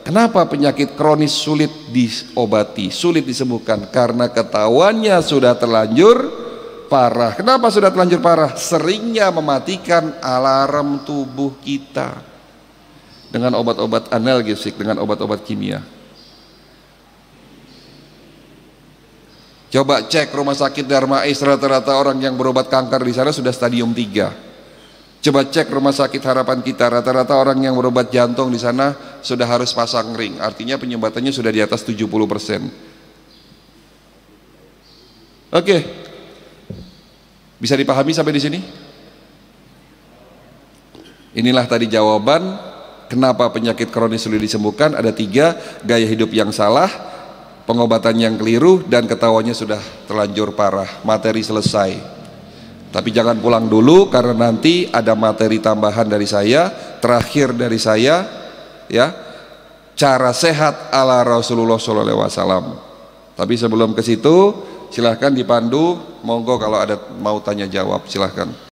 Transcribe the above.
Kenapa penyakit kronis sulit diobati, sulit disembuhkan? Karena ketahuannya sudah terlanjur parah. Kenapa sudah terlanjur parah? Seringnya mematikan alarm tubuh kita dengan obat-obat analgesik, dengan obat-obat kimia. Coba cek rumah sakit Dharma Ais, rata-rata orang yang berobat kanker di sana sudah stadium 3. Coba cek rumah sakit harapan kita, rata-rata orang yang berobat jantung di sana sudah harus pasang ring, artinya penyumbatannya sudah di atas 70%. Oke. Bisa dipahami sampai di sini? Inilah tadi jawaban kenapa penyakit kronis sulit disembuhkan ada tiga gaya hidup yang salah pengobatan yang keliru dan ketawanya sudah terlanjur parah materi selesai tapi jangan pulang dulu karena nanti ada materi tambahan dari saya, terakhir dari saya, ya. Cara sehat ala Rasulullah SAW. Tapi sebelum ke situ, silahkan dipandu. Monggo kalau ada mau tanya jawab, silahkan.